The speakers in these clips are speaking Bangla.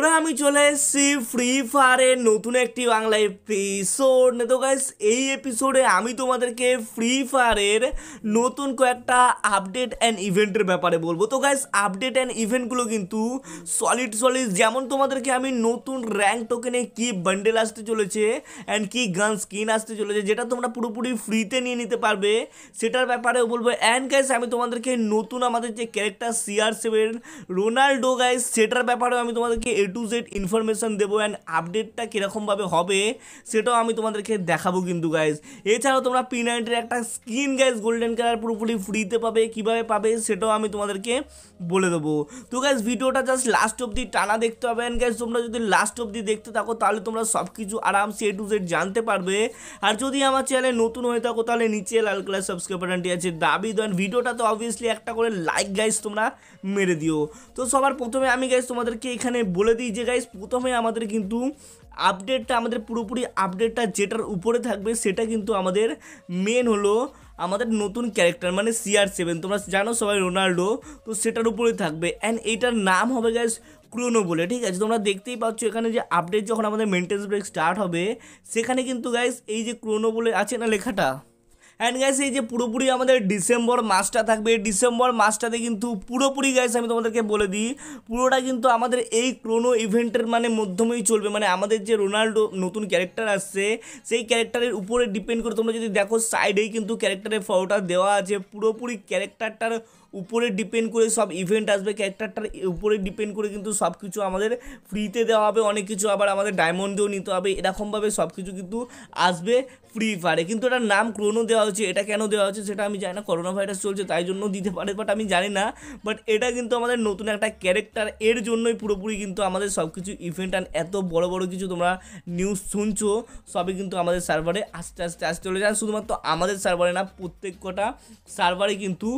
বন্ধুরা আমি চলে এসেছি ফ্রি ফায়ারের নতুন একটি বাংলা এপিসোড তো গাইস এই এপিসোডে আমি তোমাদেরকে ফ্রি ফায়ারের নতুন কয়েকটা আপডেট অ্যান্ড ইভেন্টের ব্যাপারে বলবো তো গাইস আপডেট অ্যান্ড ইভেন্টগুলো কিন্তু সলিড সলিড যেমন তোমাদেরকে আমি নতুন র্যাঙ্ক টোকেনে কি বান্ডেল আসতে চলেছে অ্যান্ড কি গান স্কিন আসতে চলেছে যেটা তোমরা পুরোপুরি ফ্রিতে নিয়ে নিতে পারবে সেটার ব্যাপারেও বলবো অ্যান্ড গাইস আমি তোমাদেরকে নতুন আমাদের যে character CR seven Ronaldo guys সেটার ব্যাপারেও আমি তোমাদেরকে টু জেড ইনফরমেশান দেবো অ্যান্ড আপডেটটা কীরকমভাবে হবে সেটাও আমি তোমাদেরকে দেখাবো কিন্তু গাইজ এছাড়াও তোমরা পি নাইনটির একটা স্কিন গাইজ গোল্ডেন কালার পুরোপুরি ফ্রিতে পাবে কীভাবে পাবে সেটাও আমি তোমাদেরকে বলে দেবো তো গাইজ ভিডিওটা জাস্ট লাস্ট অবধি টানা দেখতে হবে অ্যান্ড গাইজ তোমরা যদি লাস্ট অবধি দেখতে থাকো তাহলে তোমরা সব কিছু আরামসে এ টু জেড জানতে পারবে আর যদি আমার চ্যানেলে নতুন হয়ে থাকো তাহলে নিচে লাল কালার সাবস্ক্রাইব বাটনটি আছে দাবি দেন ভিডিওটা তো অবভিয়াসলি একটা করে লাইক গাইজ তোমরা মেরে দিও তো সবার প্রথমে আমি গাইজ তোমাদেরকে এখানে বলে দিই যে গাইস প্রথমে আমাদের কিন্তু আপডেটটা আমাদের পুরোপুরি আপডেটটা যেটার উপরে থাকবে সেটা কিন্তু আমাদের মেন হলো আমাদের নতুন ক্যারেক্টার মানে সিআর সেভেন তোমরা জানো সবাই রোনাল্ডো তো সেটার উপরে থাকবে অ্যান্ড এইটার নাম হবে গাইস ক্রোনো বলে ঠিক আছে তোমরা দেখতেই পাচ্ছ এখানে যে আপডেট যখন আমাদের মেনটেন্স ব্রেক স্টার্ট হবে সেখানে কিন্তু গাইস এই যে ক্রোনো বলে আছে না লেখাটা অ্যান্ড গাইস এই যে পুরোপুরি আমাদের ডিসেম্বর মাসটা থাকবে ডিসেম্বর মাসটাতে কিন্তু পুরোপুরি গাইস আমি তোমাদেরকে বলে দিই পুরোটা কিন্তু আমাদের এই ক্রোনো ইভেন্টের মানে মধ্যমেই চলবে মানে আমাদের যে রোনাল্ডো নতুন ক্যারেক্টার আসছে সেই ক্যারেক্টারের উপরে ডিপেন্ড করে তোমরা যদি দেখো সাইডেই কিন্তু ক্যারেক্টারের ফটোটা দেওয়া আছে পুরোপুরি ক্যারেক্টারটার উপরে ডিপেন্ড করে সব ইভেন্ট আসবে ক্যারেক্টারটার উপরে ডিপেন্ড করে কিন্তু সব কিছু আমাদের ফ্রিতে দেওয়া হবে অনেক কিছু আবার আমাদের ডায়মন্ডেও নিতে হবে এরকমভাবে সব কিছু কিন্তু আসবে ফ্রি ফায়ারে কিন্তু এটার নাম ক্রোনো দেওয়া হচ্ছে এটা কেন দেওয়া হচ্ছে সেটা আমি জানি না করোনা ভাইরাস চলছে তাই জন্য দিতে পারে বাট আমি জানি না বাট এটা কিন্তু আমাদের নতুন একটা ক্যারেক্টার এর জন্যই পুরোপুরি কিন্তু আমাদের সব কিছু ইভেন্ট অ্যান্ড এত বড় বড় কিছু তোমরা নিউজ শুনছো সবই কিন্তু আমাদের সার্ভারে আস্তে আস্তে আস্তে চলে যায় শুধুমাত্র আমাদের সার্ভারে না প্রত্যেক কটা সার্ভারে কিন্তু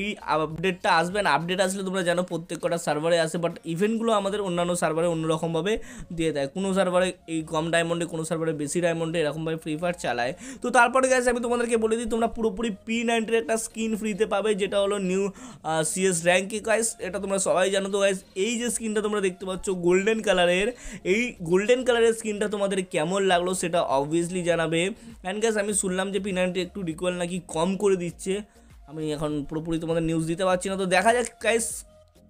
এই আপডেটটা আসবে না আপডেট আসলে তোমরা জানো প্রত্যেক কটা সার্ভারে আসে বাট ইভেন্টগুলো আমাদের অন্যান্য সার্ভারে অন্যরকমভাবে দিয়ে দেয় কোনো সার্ভারে এই কম ডায়মন্ডে কোনো সার্ভারে বেশি ডায়মন্ডে এরকমভাবে ফ্রি ফায়ার খেলায় তো তারপরে গ্যাস আমি তোমাদেরকে বলে দিই তোমরা পুরোপুরি পি নাইনটির একটা স্কিন ফ্রিতে পাবে যেটা হলো নিউ সিএস র্যাঙ্কে গাইস এটা তোমরা সবাই জানো তো গাইস এই যে স্কিনটা তোমরা দেখতে পাচ্ছ গোল্ডেন কালারের এই গোল্ডেন কালারের স্কিনটা তোমাদের কেমন লাগলো সেটা অবভিয়াসলি জানাবে অ্যান্ড গ্যাস আমি শুনলাম যে পি নাইনটি একটু রিকোয়েল নাকি কম করে দিচ্ছে আমি এখন পুরোপুরি তোমাদের নিউজ দিতে পারছি না তো দেখা যাক গাইস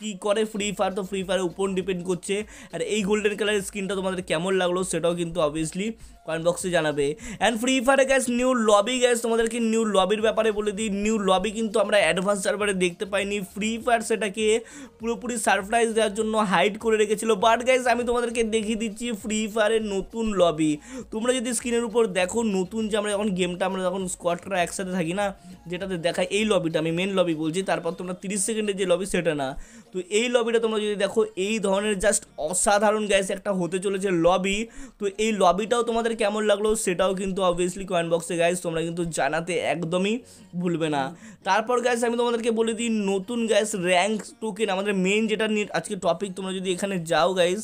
কি করে ফ্রি ফায়ার তো ফ্রি ফায়ারের উপর ডিপেন্ড করছে আর এই গোল্ডেন কালারের স্কিনটা তোমাদের কেমন লাগলো সেটাও কিন্তু অবভিয়াসলি কমেন্ট বক্সে জানাবে অ্যান্ড ফ্রি ফায়ারে গ্যাস নিউ লবি গ্যাস তোমাদেরকে নিউ লবির ব্যাপারে বলে দিই নিউ লবি কিন্তু আমরা অ্যাডভান্স সার্ভারে দেখতে পাইনি ফ্রি ফায়ার সেটাকে পুরোপুরি সারপ্রাইজ দেওয়ার জন্য হাইড করে রেখেছিল বাট গ্যাস আমি তোমাদেরকে দেখিয়ে দিচ্ছি ফ্রি ফায়ারের নতুন লবি তোমরা যদি স্ক্রিনের উপর দেখো নতুন যে আমরা যখন গেমটা আমরা যখন স্কোয়াডটা একসাথে থাকি না যেটাতে দেখায় এই লবিটা আমি মেন লবি বলছি তারপর তোমরা তিরিশ সেকেন্ডের যে লবি সেটা না তো এই লবিটা তোমরা যদি দেখো এই ধরনের জাস্ট অসাধারণ গ্যাস একটা হতে চলেছে লবি তো এই লবিটাও তোমাদের কেমন লাগলো সেটাও কিন্তু অবভিয়াসলি কয়েন বক্সে গাইজ তোমরা কিন্তু জানাতে একদমই ভুলবে না তারপর গাইজ আমি তোমাদেরকে বলে দিই নতুন গাইজ র্যাঙ্ক টোকেন আমাদের মেন যেটা নিয়ে আজকে টপিক তোমরা যদি এখানে যাও গাইজ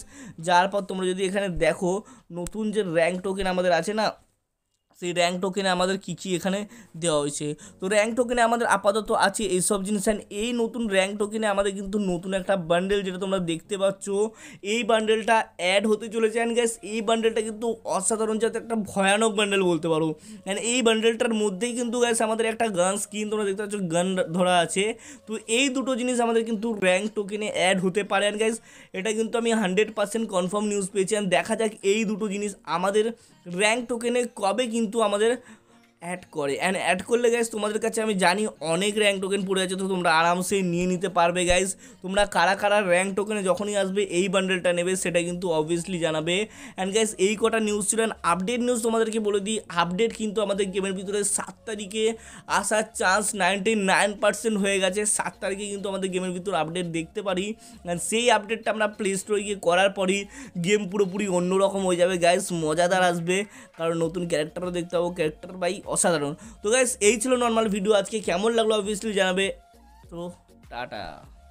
যাওয়ার পর তোমরা যদি এখানে দেখো নতুন যে র্যাঙ্ক টোকেন আমাদের আছে না সেই র্যাঙ্ক টোকেনে আমাদের কী কী এখানে দেওয়া হয়েছে তো র্যাঙ্ক টোকেনে আমাদের আপাতত আছে এইসব জিনিস অ্যান্ড এই নতুন র্যাঙ্ক টোকেনে আমাদের কিন্তু নতুন একটা বান্ডেল যেটা তোমরা দেখতে পাচ্ছ এই বান্ডেলটা অ্যাড হতে চলেছে অ্যান্ড গ্যাস এই বান্ডেলটা কিন্তু অসাধারণ যাতে একটা ভয়ানক বান্ডেল বলতে পারো অ্যান্ড এই বান্ডেলটার মধ্যেই কিন্তু গ্যাস আমাদের একটা গান স্কিন তোমরা দেখতে পাচ্ছ গান ধরা আছে তো এই দুটো জিনিস আমাদের কিন্তু র্যাঙ্ক টোকেনে অ্যাড হতে পারে অ্যান্ড গ্যাস এটা কিন্তু আমি হান্ড্রেড পার্সেন্ট কনফার্ম নিউজ পেয়েছি অ্যান্ড দেখা যাক এই দুটো জিনিস আমাদের র্যাঙ্ক টোকেনে কবে কিন্তু কিন্তু আমাদের অ্যাড করে অ্যান্ড অ্যাড করলে গাইজ তোমাদের কাছে আমি জানি অনেক র্যাঙ্ক টোকেন পড়ে আছে তো তোমরা আরামসে নিয়ে নিতে পারবে গাইজ তোমরা কারা কারা র্যাঙ্ক টোকেনে যখনই আসবে এই বান্ডেলটা নেবে সেটা কিন্তু অবভিয়াসলি জানাবে অ্যান্ড গাইজ এই কটা নিউজ ছিল অ্যান্ড আপডেট নিউজ তোমাদেরকে বলে দিই আপডেট কিন্তু আমাদের গেমের ভিতরে সাত তারিখে আসার চান্স নাইনটি নাইন পার্সেন্ট হয়ে গেছে সাত তারিখে কিন্তু আমাদের গেমের ভিতরে আপডেট দেখতে পারি অ্যান্ড সেই আপডেটটা আমরা প্লে স্টোরে গিয়ে করার পরই গেম পুরোপুরি অন্যরকম হয়ে যাবে গাইজ মজাদার আসবে কারণ নতুন ক্যারেক্টারও দেখতে পাবো ক্যারেক্টার বাই অসাধারণ তো গাইস এই ছিল নর্মাল ভিডিও আজকে কেমন লাগলো অবভিয়াসলি জানাবে তো টাটা